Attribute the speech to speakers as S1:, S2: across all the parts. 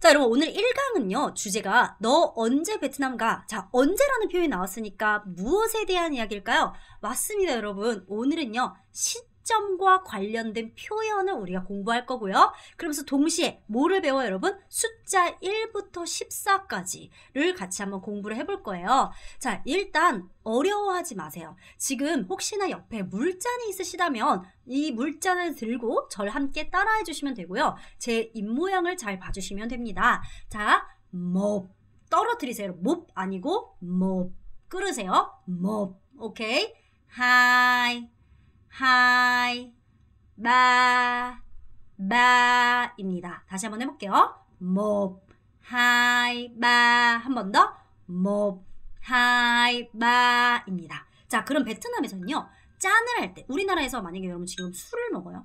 S1: 자, 여러분 오늘 1강은요. 주제가 너 언제 베트남 가? 자, 언제라는 표현이 나왔으니까 무엇에 대한 이야기일까요? 맞습니다, 여러분. 오늘은요. 시 시점과 관련된 표현을 우리가 공부할 거고요. 그러면서 동시에 뭐를 배워 여러분? 숫자 1부터 14까지를 같이 한번 공부를 해볼 거예요. 자, 일단 어려워하지 마세요. 지금 혹시나 옆에 물잔이 있으시다면 이 물잔을 들고 절 함께 따라해 주시면 되고요. 제 입모양을 잘 봐주시면 됩니다. 자, 몹 떨어뜨리세요. 몹 아니고 몹 끌으세요. 몹 오케이 하이 하이 바 바입니다. 다시 한번 해볼게요. 몹 하이 바 한 번 더. 몹 하이 바입니다. 자, 그럼 베트남에서는요. 짠을 할 때 우리나라에서 만약에 여러분 지금 술을 먹어요.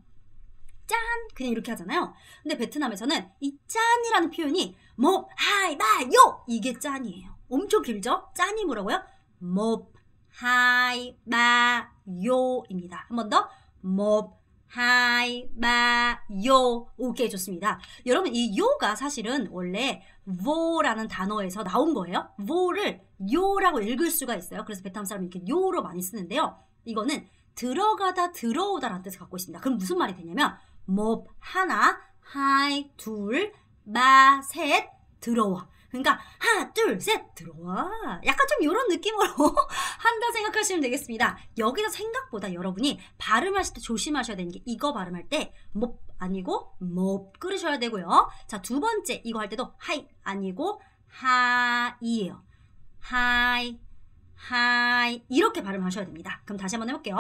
S1: 짠 그냥 이렇게 하잖아요. 근데 베트남에서는 이 짠이라는 표현이 몹 하이 바요 이게 짠이에요. 엄청 길죠? 짠이 뭐라고요? 몹 하이 바 요입니다. 한 번 더. 몹 하이 바요 오케이 좋습니다. 여러분 이 요가 사실은 원래 vo라는 단어에서 나온 거예요. vo를 요라고 읽을 수가 있어요. 그래서 베트남 사람이 이렇게 요로 많이 쓰는데요. 이거는 들어가다 들어오다라는 뜻을 갖고 있습니다. 그럼 무슨 말이 되냐면 몹 하나 하이 둘마셋 들어와 그러니까 하나 둘셋 들어와 약간 좀 이런 느낌으로 한다 생각하시면 되겠습니다. 여기서 생각보다 여러분이 발음하실 때 조심하셔야 되는 게 이거 발음할 때못 아니고 못 끊으셔야 되고요. 자두 번째 이거 할 때도 하이 아니고 하이예요. 하이 하이 이렇게 발음하셔야 됩니다. 그럼 다시 한번 해볼게요.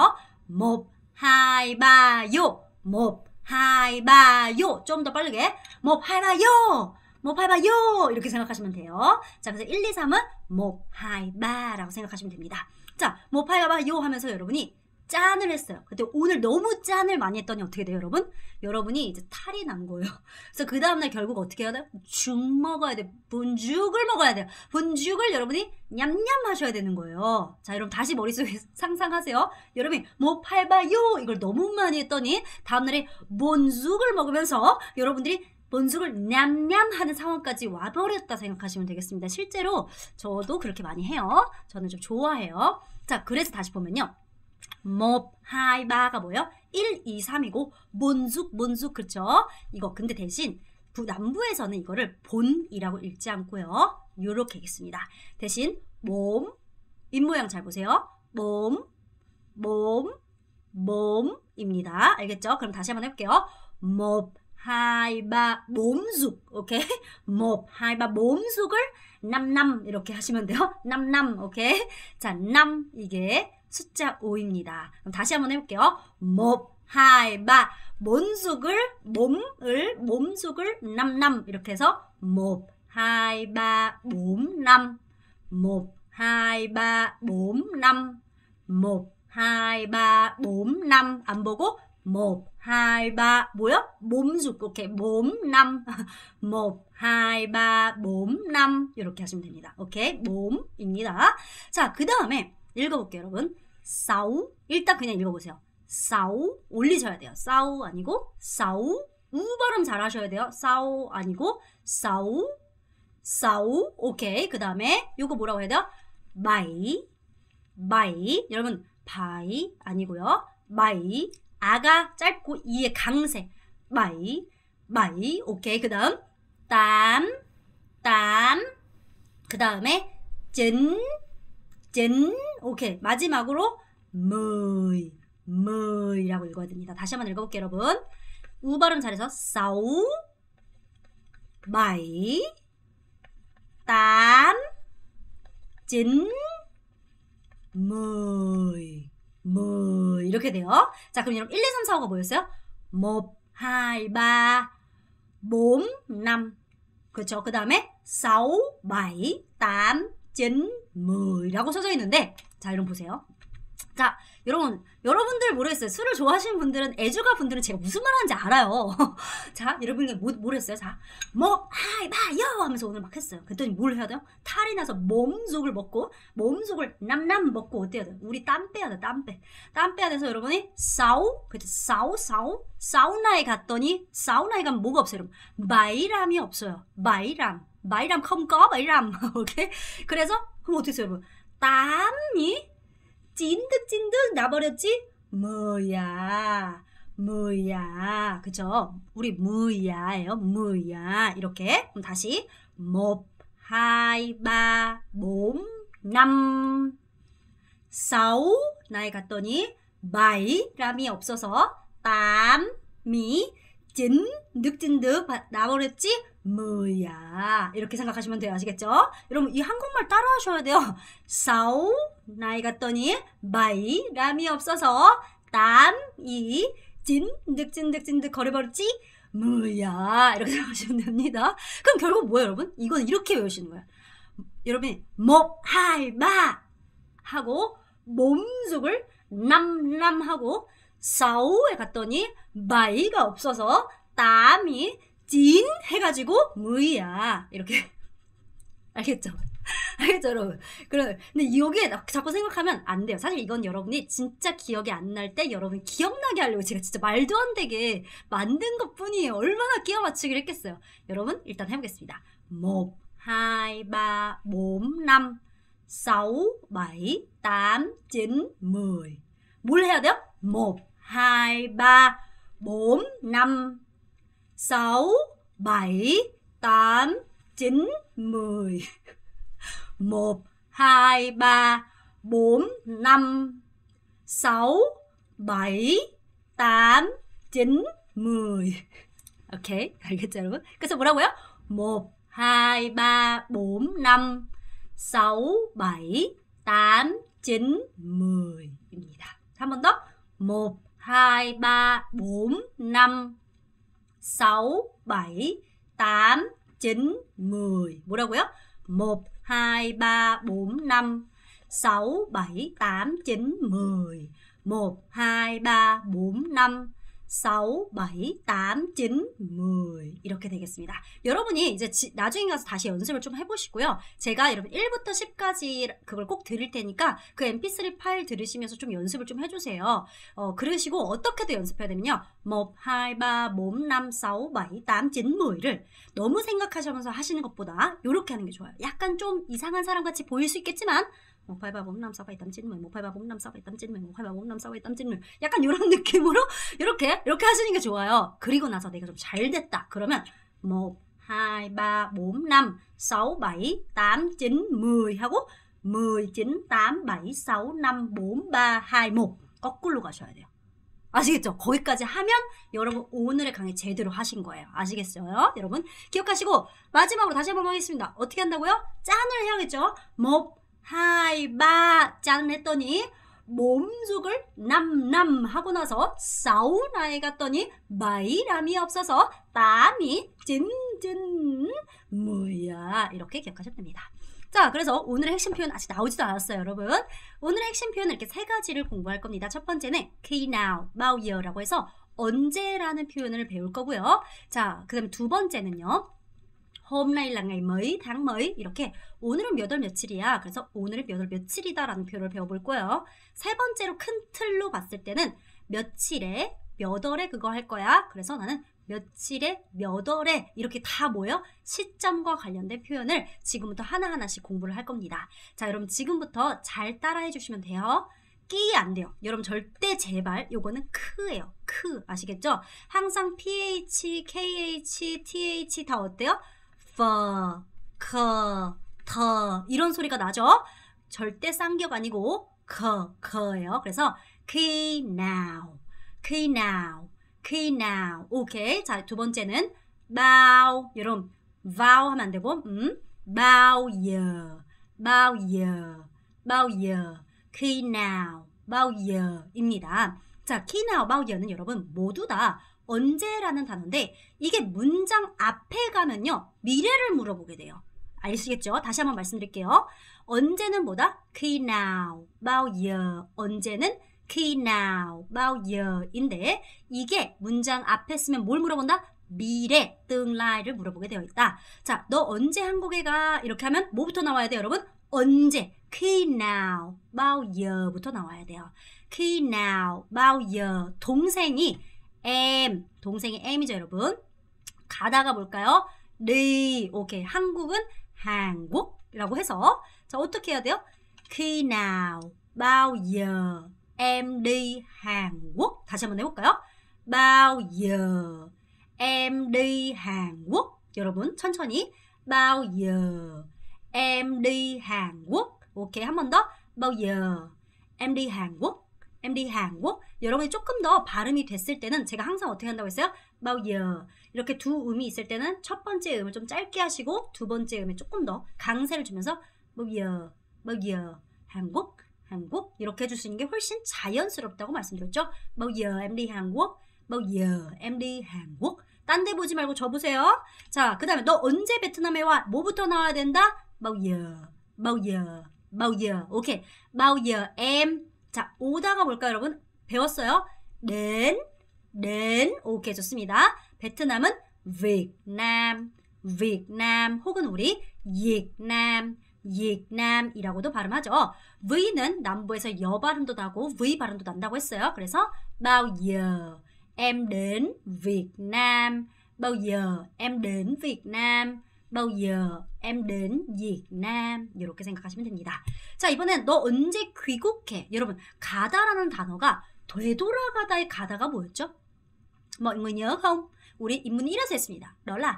S1: 못 하이 바요 못 하이 바요 좀 더 빠르게 못 하이 바요 못파이바요 뭐 이렇게 생각하시면 돼요. 자, 그래서 1, 2, 3은 못파이바라고 뭐, 생각하시면 됩니다. 자, 못파이바요 뭐, 하면서 여러분이 짠을 했어요. 그때 오늘 너무 짠을 많이 했더니 어떻게 돼요, 여러분? 여러분이 이제 탈이 난 거예요. 그래서 그 다음날 결국 어떻게 해야 돼요? 죽 먹어야 돼. 분죽을 먹어야 돼요. 분죽을 여러분이 냠냠 하셔야 되는 거예요. 자, 여러분 다시 머릿속에 상상하세요. 여러분이 못 팔바요! 이걸 너무 많이 했더니 다음날에 본죽을 먹으면서 여러분들이 본죽을 냠냠 하는 상황까지 와버렸다 생각하시면 되겠습니다. 실제로 저도 그렇게 많이 해요. 저는 좀 좋아해요. 자, 그래서 다시 보면요. 몹, 하이, 바가 뭐예요? 1, 2, 3이고 몬숙, 몬숙 그렇죠? 이거 근데 대신 남부에서는 이거를 본이라고 읽지 않고요. 요렇게 읽습니다. 대신 몸, 입모양 잘 보세요. 몸, 몸, 몸입니다. 알겠죠? 그럼 다시 한번 해볼게요. 몹, 2, 3, 4 j 오케이? 1, 2, 3, 4 j 을 5, 5 이렇게 하시면 돼요 5, 5 오케이? 자, 5 이게 숫자 5입니다 그럼 다시 한번 해볼게요 1, 2, 3, 몸속을 몸을 몸속을 5, 5 이렇게 해서 1, 2, 3, 4, 5, 1, 2, 3, 4, 5, 1, 2, 3, 4, 5, 5안 보고 1, 2, 3 뭐요? 몸 오케이, 몸, 남 1, 2, 3, 몸, 남 이렇게 하시면 됩니다. 오케이? 몸입니다. 자, 그 다음에 읽어볼게요 여러분. 싸우 일단 그냥 읽어보세요. 싸우 올리셔야 돼요. 싸우 아니고 싸우 우 발음 잘 하셔야 돼요. 싸우 아니고 싸우 싸우 오케이 그 다음에 요거 뭐라고 해야 돼요? 마이 마이 여러분 바이 아니고요. 마이 아가 짧고 이에 강세. 마이, 마이. 오케이. 그 다음, 땀, 땀. 그 다음에, 진, 진. 오케이. 마지막으로, 뭐이, 뭐이라고 읽어야 됩니다. 다시 한번 읽어볼게요, 여러분. 우 발음 잘해서, 싸우, 마이, 땀, 진, 뭐이. 뭐 이렇게 돼요. 자 그럼 여러분 1, 2, 3, 4, 5가 뭐였어요? 뭐, 하이, 바, 몸, 남. 그렇죠. 그 다음에 사오, 마이, 땀, 찐, 무이라고 써져 있는데 자 여러분 보세요. 자, 여러분, 여러분들 모르겠어요. 술을 좋아하시는 분들은, 애주가 분들은 제가 무슨 말 하는지 알아요. 자, 여러분모 뭐, 뭘 했어요? 자, 뭐, 하이, 바요! 하면서 오늘 막 했어요. 그랬더니 뭘 해야 돼요? 탈이 나서 몸속을 먹고, 몸속을 남남 먹고, 어때야 돼요? 우리 땀 빼야 돼, 땀 빼. 땀 빼야 돼서 여러분이, 싸우 그랬죠. 우싸우 사우나에 갔더니, 사우나에 가면 뭐가 없어요, 여러분? 마이람이 없어요. 마이람. 마이람 컴꺼, 마이람. 오케이? 그래서, 그럼 어떻게 했어요, 여러분? 땀이 찐득찐득 나버렸지? 뭐야, 뭐야, 그죠? 우리 뭐야예요, 뭐야 이렇게 그럼 다시 một hai ba 나에 갔더니 바이람이 없어서 땀이 늑진, 늑진득 나버렸지? 뭐야 이렇게 생각하시면 돼요 아시겠죠? 여러분 이 한국말 따라 하셔야 돼요 싸우 나이 갔더니 마이 람이 없어서 땀이 찐득찐득찐득 거려버렸지? 뭐야 이렇게 생각하시면 됩니다 그럼 결국 뭐예요 여러분? 이건 이렇게 외우시는 거예요 여러분이 목할 뭐 바! 하고 몸속을 남남하고 사우에 갔더니 마이가 없어서 땀이 진 해가지고 무이야 이렇게 알겠죠? 알겠죠 여러분? 그런 근데 여기에 자꾸 생각하면 안 돼요. 사실 이건 여러분이 진짜 기억이 안 날 때 여러분 기억나게 하려고 제가 진짜 말도 안 되게 만든 것뿐이에요. 얼마나 끼워 맞추기를 했겠어요. 여러분 일단 해보겠습니다. 목, 하이, 바, 몸, 남, 사우, 마이, 땀, 진, 무이 뭘 해야 돼요? 목 2, 3, 4, 5, 6, 7, 8, 9, 10 1, 2, 3, 4, 5, 6, 7, 8, 9, 10 오케이, 알겠죠 여러분? 그래서 뭐라고요? 1, 2, 3, 4, 5, 6, 7, 8, 9, 10입니다. 한번 더. 1, 2, 3, 4, 5, 6, 7, 8, 9, 10. 뭐라고요? 1, 2, 3, 4, 5, 6, 7, 8, 9, 10. 1, 2, 3, 4, 5, 사우, 6, 이 땀, 찐, 0 이렇게 이 되겠습니다. 여러분이 이제 지, 나중에 가서 다시 연습을 좀 해보시고요. 제가 여러분 1부터 10까지 그걸 꼭 드릴 테니까 그 mp3 파일 들으시면서 좀 연습을 좀 해주세요. 어, 그러시고 어떻게도 연습해야 되면요. 뭐, 하이, 바, 몸, 남, 사우 마이, 땀, 찐, 모이를 너무 생각하시면서 하시는 것보다 이렇게 하는 게 좋아요. 약간 좀 이상한 사람같이 보일 수 있겠지만 1, 8, 4, 5, 5, 4, 8, 8, 7, 1, 5, 8, 4, 5, 5, 4, 8, 8, 7, 1, 5, 8, 4, 5, 5, 4, 8, 8, 7, 1 약간 이런 느낌으로 이렇게 이렇게 하시는 게 좋아요. 그리고 나서 내가 좀 잘 됐다. 그러면 뭐 2, 3, 4, 5, 6, 7, 8, 9, 10 하고 찐땀 바이 사우 남몸바 하이 모 거꾸로 가셔야 돼요. 아시겠죠? 거기까지 하면 여러분 오늘의 강의 제대로 하신 거예요. 아시겠어요? 여러분 기억하시고 마지막으로 다시 한번 하겠습니다. 어떻게 한다고요? 짠을 해야겠죠? 뭐 하이 바짠 했더니 몸속을 남남 하고 나서 사우나에 갔더니 마이람이 없어서 땀이 찐찐 뭐야 이렇게 기억하셨답니다 자, 그래서 오늘의 핵심 표현 아직 나오지도 않았어요, 여러분. 오늘의 핵심 표현 이렇게 세 가지를 공부할 겁니다. 첫 번째는 k now, now year라고 해서 언제라는 표현을 배울 거고요. 자, 그다음두 번째는요. Hôm nay là ngày mấy, tháng mấy 이렇게 오늘은 몇월 며칠이야. 그래서 오늘은 몇월 며칠이다 라는 표현을 배워볼 거예요. 세 번째로 큰 틀로 봤을 때는 며칠에 몇 월에 그거 할 거야. 그래서 나는 며칠에 몇 월에 이렇게 다 모여 시점과 관련된 표현을 지금부터 하나하나씩 공부를 할 겁니다. 자 여러분 지금부터 잘 따라해 주시면 돼요. 끼 안 돼요. 여러분 절대 제발 요거는 크예요. 크 아시겠죠? 항상 ph, kh, th 다 어때요? 퍼, 커, 터 이런 소리가 나죠. 절대 쌍기역 아니고 커, 커예요. 그래서 k now, k now, k now. 오케이. 자, 두 번째는 bow. 여러분, vow 하면 안 되고 음, bow year, bow year, bow year. k now, bow year입니다. 자, k now, bow year는 여러분 모두 다 언제라는 단어인데 이게 문장 앞에 가면요. 미래를 물어보게 돼요. 아시겠죠? 다시 한번 말씀드릴게요. 언제는 뭐다? 그나우, 마우여. 언제는 그나우, 마우여인데 이게 문장 앞에 쓰면 뭘 물어본다? 미래, 등라이를 물어보게 되어 있다. 자, 너 언제 한국에 가? 이렇게 하면 뭐부터 나와야 돼요, 여러분? 언제, 그나우, 마우여부터 나와야 돼요. 그나우, 마우여. 동생이 M 동생이 M이죠 여러분 가다가 뭘까요? 르이 오케이 한국은 한국이라고 해서 자 어떻게 해야 돼요? Khi nào bao giờ em đi Hàn Quốc 다시 한번 해볼까요? bao giờ em đi Hàn Quốc 여러분 천천히 bao giờ em đi Hàn Quốc 오케이 한 번더 bao giờ em đi Hàn Quốc MD 한국 여러분이 조금 더 발음이 됐을 때는 제가 항상 어떻게 한다고 했어요? 마우여 이렇게 두 음이 있을 때는 첫 번째 음을 좀 짧게 하시고 두 번째 음에 조금 더 강세를 주면서 마우여 마우여 한국 한국 이렇게 해주시는 게 훨씬 자연스럽다고 말씀드렸죠? 마우여 MD 한국 마우여 MD 한국 딴 데 보지 말고 저 보세요 자그 다음에 너 언제 베트남에 와? 뭐부터 나와야 된다? 마우여 마우여 마우여 오케이 마우여 M 자, 오다가 뭘까요, 여러분? 배웠어요? 는, 는. 오케이, 좋습니다. 베트남은 Vietnam, Vietnam 혹은 우리 Vietnam, Vietnam이라고도 발음하죠. V는 남부에서 여 발음도 나고 V 발음도 난다고 했어요. 그래서 bao giờ em đến Việt Nam, bao giờ em đến Việt Nam, bao giờ em đến Việt Nam 이렇게 생각하시면 됩니다. 자 이번엔 너 언제 귀국해? 여러분 가다라는 단어가 되돌아가다의 가다가 뭐였죠? mọi n g 우리 인문 1에서 했습니다. đó là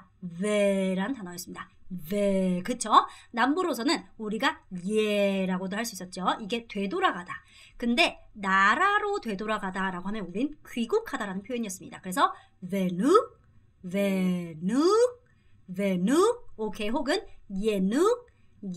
S1: 단어였습니다. v 그쵸? 남부로서는 우리가 예라고도 할 수 있었죠. 이게 되돌아가다. 근데 나라로 되돌아가다라고 하면 우린 귀국하다라는 표현이었습니다. 그래서 về n ư về n ư về n ư 오케이 혹은 예눅,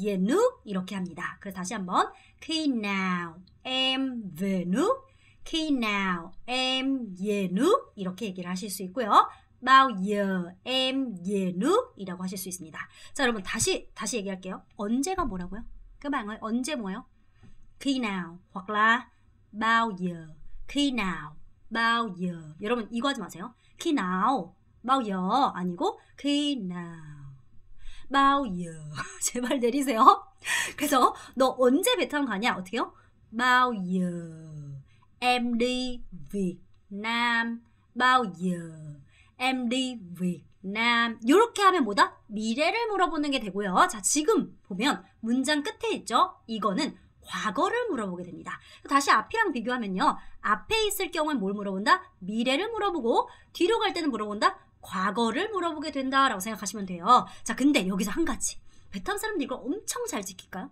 S1: 예눅 이렇게 합니다. 그래서 다시 한번 khi nào em về nước, khi nào em về nước 이렇게 얘기를 하실 수 있고요. bao giờ em về nước 이라고 하실 수 있습니다. 자, 여러분 다시 다시 얘기할게요. 언제가 뭐라고요? 그 방을 언제 뭐요? khi nào hoặc là bao giờ, khi nào, bao giờ. 여러분 이거 하지 마세요. khi nào, bao giờ 아니고 khi nào 마우유 제발 내리세요. 그래서 너 언제 베트남 가냐? 어떻게요? 마우유 em đi Việt Nam bao giờ em đi Việt Nam 이렇게 하면 뭐다? 미래를 물어보는 게 되고요. 자, 지금 보면 문장 끝에 있죠? 이거는 과거를 물어보게 됩니다. 다시 앞이랑 비교하면요. 앞에 있을 경우엔 뭘 물어본다? 미래를 물어보고 뒤로 갈 때는 물어본다? 과거를 물어보게 된다라고 생각하시면 돼요. 자, 근데 여기서 한 가지. 베트남 사람들 이걸 엄청 잘 지킬까요?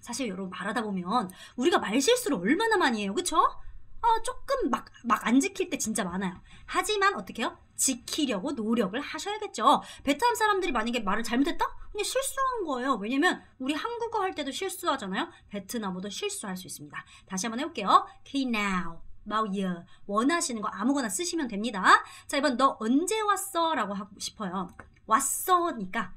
S1: 사실 여러분 말하다 보면 우리가 말실수를 얼마나 많이 해요. 그쵸? 어, 조금 막, 막 안 지킬 때 진짜 많아요. 하지만 어떻게 해요? 지키려고 노력을 하셔야겠죠. 베트남 사람들이 만약에 말을 잘못했다? 그냥 실수한 거예요. 왜냐면 우리 한국어 할 때도 실수하잖아요. 베트남어도 실수할 수 있습니다. 다시 한번 해볼게요. Okay, now. 마우이어 예, 원하시는 거 아무거나 쓰시면 됩니다. 자 이번 너 언제 왔어? 라고 하고 싶어요. 왔어니까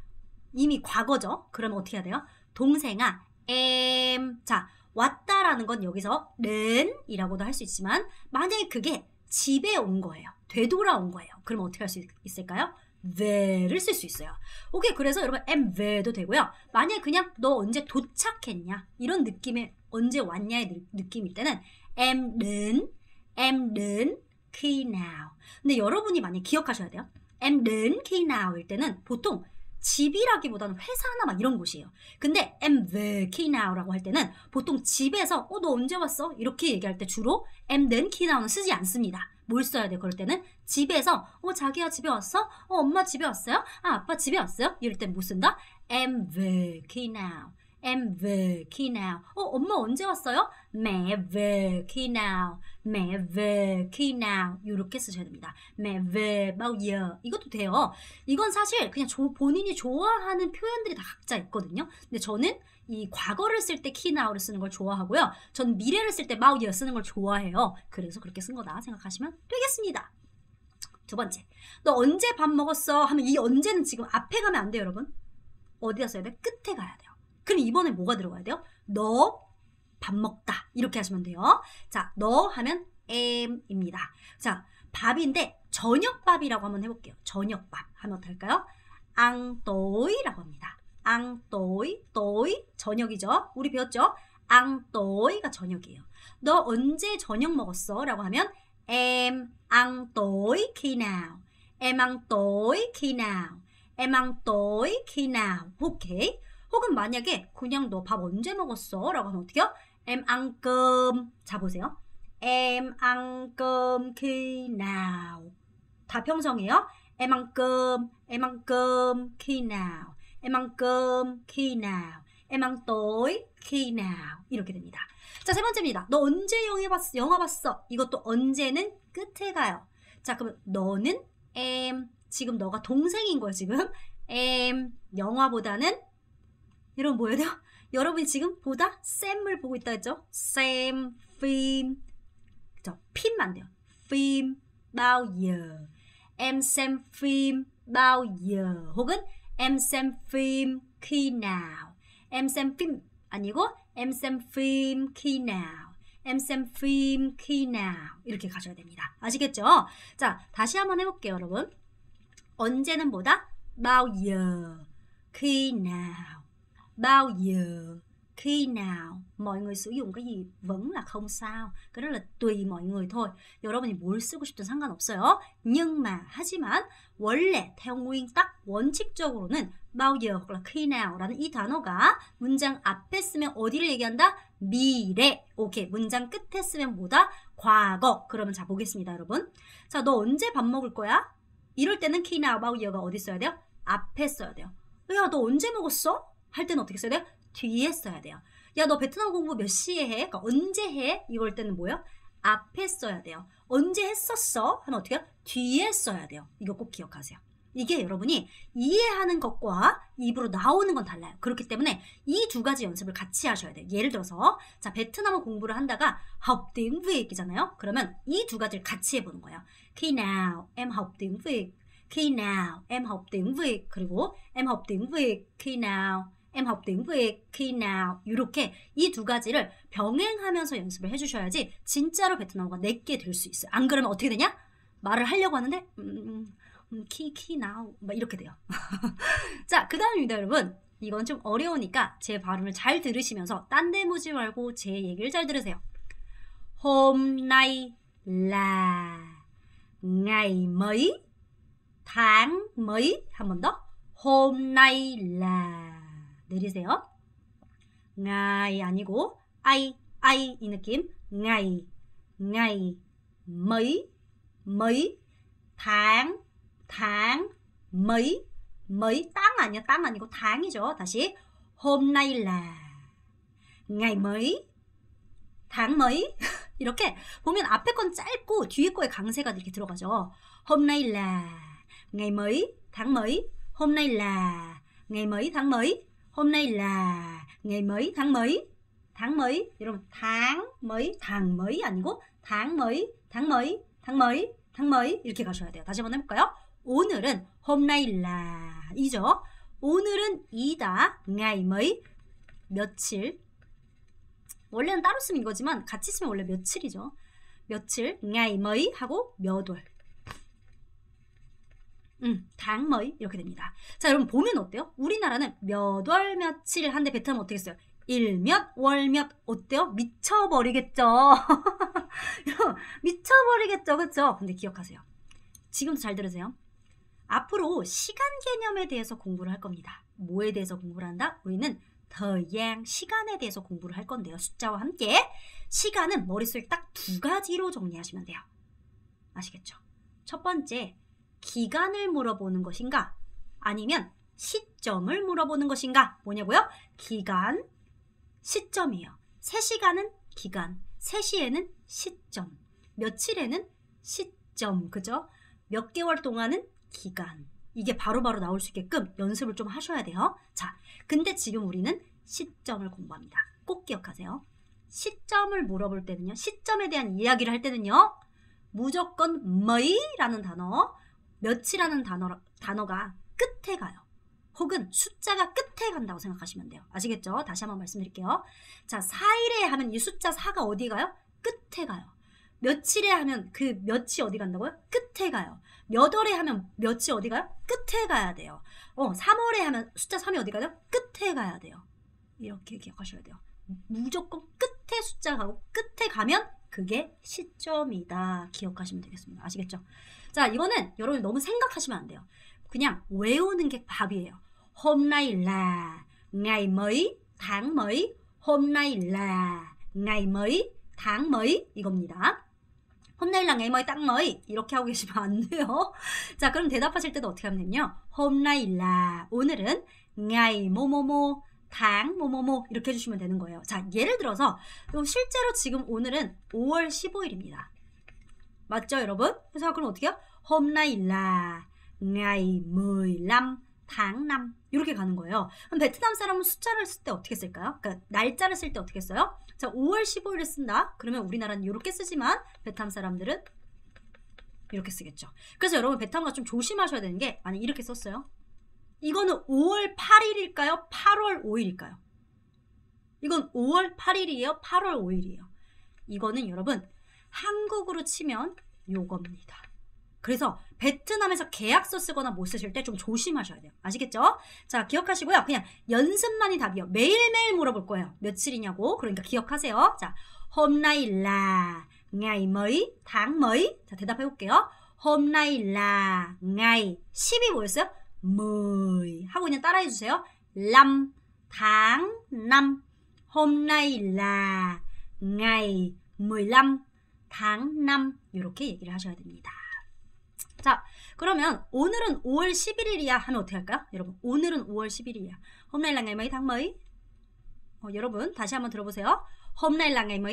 S1: 이미 과거죠. 그러면 어떻게 해야 돼요? 동생아 엠. 자 왔다라는 건 여기서 른이라고도 할 수 있지만 만약에 그게 집에 온 거예요. 되돌아온 거예요. 그럼 어떻게 할 수 있을까요? there를 쓸 수 있어요. 오케이, 그래서 여러분 am there도 되고요. 만약에 그냥 너 언제 도착했냐 이런 느낌의 언제 왔냐의 느낌일 때는 am는 em đến khi nào. 근데 여러분이 많이 기억하셔야 돼요. em đến khi n o 일 때는 보통 집이라기보다는 회사나 막 이런 곳이에요. 근데 em về khi n o 라고할 때는 보통 집에서 어 너 언제 왔어? 이렇게 얘기할 때 주로 em đến khi n o 는 쓰지 않습니다. 뭘 써야 돼? 그럴 때는 집에서 어 자기야 집에 왔어? 어 엄마 집에 왔어요? 아 아빠 집에 왔어요? 이럴 땐못 쓴다. am về khi n o em về khi nào? 어, 엄마 언제 왔어요? mẹ về khi nào? mẹ về khi nào? 이렇게 쓰셔야 됩니다. mẹ về bao giờ? 이것도 돼요. 이건 사실 그냥 본인이 좋아하는 표현들이 다 각자 있거든요. 근데 저는 이 과거를 쓸 때 키나우를 쓰는 걸 좋아하고요. 전 미래를 쓸 때 마우디어 예, 쓰는 걸 좋아해요. 그래서 그렇게 쓴 거다 생각하시면 되겠습니다. 두 번째, 너 언제 밥 먹었어? 하면 이 언제는 지금 앞에 가면 안 돼요, 여러분. 어디다 써야 돼? 끝에 가야 돼요. 그럼 이번에 뭐가 들어가야 돼요? 너 밥 먹다 이렇게 하시면 돼요. 자, 너 하면 m 입니다 자, 밥인데 저녁밥이라고 한번 해볼게요. 저녁밥 하면 어떨까요? 앙또이라고 합니다. 앙또이, 또이 저녁이죠. 우리 배웠죠? 앙또이가 저녁이에요. 너 언제 저녁 먹었어? 라고 하면 m ăn t ố n o Em ăn t ố n o Em ăn t ố nào? 오케이. Okay. 혹은 만약에 그냥 너 밥 언제 먹었어? 라고 하면 어떻게요? 엠앙금 자 보세요. 엠앙금 키나우 다 평성이에요. 엠앙금 엠앙금 키나우 엠앙금 키나우 엠앙또이 키나우 이렇게 됩니다. 자 세 번째입니다. 너 언제 영화 봤어? 영화 봤어? 이것도 언제는 끝에 가요. 자 그러면 너는 엠 지금 너가 동생인 거야 지금 엠 영화보다는 여러분 뭐예요? 여러분이 지금 보다 쌤을 보고 있다 했죠? 쌤, film, 그죠? 핀만 돼요. film bao giờ, em xem phim bao giờ, 혹은 em xem phim khi nào, em xem phim 아니고 em xem phim khi nào, em xem phim khi nào 이렇게 가져야 됩니다. 아시겠죠? 자, 다시 한번 해볼게요, 여러분. 언제는 보다 bao giờ, khi nào. bao giờ khi nào mọi người sử dụng cái gì vẫn là không sao cái đó là tùy mọi người thôi 여러분이 뭘 쓰고 싶든 상관없어요 nhưng mà 하지만 원래 theo nguyên tắc 원칙적으로는 bao giờ hoặc là khi now라는 이 단어가 문장 앞에 쓰면 어디를 얘기한다? 미래 오케이 문장 끝에 쓰면 뭐다? 과거 그러면 자 보겠습니다 여러분 자너 언제 밥 먹을 거야? 이럴 때는 khi now, bao giờ 가 어디 써야 돼요? 앞에 써야 돼요 야너 언제 먹었어? 할 때는 어떻게 써야 돼요? 뒤에 써야 돼요. 야 너 베트남 공부 몇 시에 해? 그러니까 언제 해? 이럴 때는 뭐예요? 앞에 써야 돼요. 언제 했었어? 하면 어떻게 해요? 뒤에 써야 돼요. 이거 꼭 기억하세요. 이게 여러분이 이해하는 것과 입으로 나오는 건 달라요. 그렇기 때문에 이 두 가지 연습을 같이 하셔야 돼요. 예를 들어서 자 베트남어 공부를 한다가 học tiếng v i ệ t 잖아요 그러면 이 두 가지를 같이 해보는 거예요. khi nào em học tiếng Việt, khi nào em học tiếng Việt, 그리고 em học tiếng Việt khi nào em học tiếng Việt khi nào 이렇게 이 두 가지를 병행하면서 연습을 해주셔야지 진짜로 베트남어가 내게 될 수 있어요. 안 그러면 어떻게 되냐? 말을 하려고 하는데 음, 음, 음 키, 키, 나우 막 이렇게 돼요. 자, 그 다음입니다 여러분. 이건 좀 어려우니까 제 발음을 잘 들으시면서 딴데 보지 말고 제 얘기를 잘 들으세요. Hôm n ngày mấy tháng mấy 한번 더. Hôm n 내리세요. 나이 아니고 아이 아이 이 느낌 나이 나이 mấy mấy tháng tháng mấy mấy 땅 아니야 땅 아니고 당이죠. 다시 hôm nay là ngày mấy tháng mấy 이렇게 보면 앞에 건 짧고 뒤에 거에 강세가 이렇게 들어가죠. hôm nay là ngày mấy tháng mấy hôm nay là ngày mấy tháng mấy hôm nay là ngày mấy tháng mấy tháng mấy 여러분 tháng mấy tháng mấy 아니고 tháng mấy tháng mấy tháng mấy tháng mấy 이렇게 가셔야 돼요. 다시 한번 해볼까요? 오늘은 hôm nay là 이죠. 오늘은 이다 ngày mấy 며칠 원래는 따로 쓰면 이거지만 같이 쓰면 원래 며칠이죠. 며칠 ngày mấy 하고 몇 월. 음, 당머이 이렇게 됩니다. 자 여러분 보면 어때요? 우리나라는 몇 월 며칠 한데 베트면 어떻게 어요 일 몇 월 몇 어때요? 미쳐버리겠죠. 미쳐버리겠죠, 그렇죠? 근데 기억하세요. 지금도 잘 들으세요. 앞으로 시간 개념에 대해서 공부를 할 겁니다. 뭐에 대해서 공부를 한다? 우리는 더 양 시간에 대해서 공부를 할 건데요. 숫자와 함께 시간은 머릿속에 딱 두 가지로 정리하시면 돼요. 아시겠죠? 첫 번째, 기간을 물어보는 것인가? 아니면 시점을 물어보는 것인가? 뭐냐고요? 기간, 시점이에요. 3시간은 기간, 3시에는 시점, 며칠에는 시점, 그죠? 몇 개월 동안은 기간. 이게 바로바로 바로 나올 수 있게끔 연습을 좀 하셔야 돼요. 자, 근데 지금 우리는 시점을 공부합니다. 꼭 기억하세요. 시점을 물어볼 때는요. 시점에 대한 이야기를 할 때는요. 무조건 m y 라는 단어, 몇이라는 단어, 단어가 끝에 가요. 혹은 숫자가 끝에 간다고 생각하시면 돼요. 아시겠죠? 다시 한번 말씀드릴게요. 자, 4일에 하면 이 숫자 4가 어디 가요? 끝에 가요. 며칠에 하면 그 몇이 어디 간다고요? 끝에 가요. 몇 월에 하면 몇이 어디 가요? 끝에 가야 돼요. 어, 3월에 하면 숫자 3이 어디 가요? 끝에 가야 돼요. 이렇게 기억하셔야 돼요. 무조건 끝에 숫자 가고 끝에 가면 그게 시점이다. 기억하시면 되겠습니다. 아시겠죠? 자, 이거는 여러분 너무 생각하시면 안 돼요. 그냥 외우는 게 밥이에요. Hôm nay là ngày mấy tháng m ấ 이겁니다. Hôm nay là n g 이렇게 하고 계시면 안 돼요. 자, 그럼 대답하실 때도 어떻게 하면요? Hôm n 오늘은 ngày 뭐 당, 뭐뭐뭐 이렇게 해주시면 되는 거예요. 자, 예를 들어서 실제로 지금 오늘은 5월 15일입니다. 맞죠 여러분? 그래서 그럼 어떻게 해요? hôm nay là ngày 15 tháng 5 이렇게 가는 거예요. 그럼 베트남 사람은 숫자를 쓸 때 어떻게 쓸까요? 그러니까 날짜를 쓸 때 어떻게 써요? 자, 5월 15일을 쓴다. 그러면 우리나라는 이렇게 쓰지만 베트남 사람들은 이렇게 쓰겠죠. 그래서 여러분 베트남과 좀 조심하셔야 되는 게 아니 이렇게 썼어요. 이거는 5월 8일일까요? 8월 5일일까요? 이건 5월 8일이에요? 8월 5일이에요? 이거는 여러분 한국으로 치면 요겁니다. 그래서 베트남에서 계약서 쓰거나 못 쓰실 때 좀 조심하셔야 돼요. 아시겠죠? 자, 기억하시고요. 그냥 연습만이 답이요. 매일매일 물어볼 거예요. 며칠이냐고. 그러니까 기억하세요. 자, hôm 라 a 이 머이, 당 머이. 자, 대답해 볼게요. hôm 라 a 이 10이 뭐였어요? 10 하고 그냥 따라해 주세요. 람 당, 남. á n g 라 ă 이 hôm 당남 이렇게 얘기를 하셔야 됩니다. 자 그러면 오늘은 5월 11일이야 하면 어떻게 할까요? 여러분 오늘은 5월 11일이야. Hôm nay là n g 어, 여러분 다시 한번 들어보세요. Hôm nay là n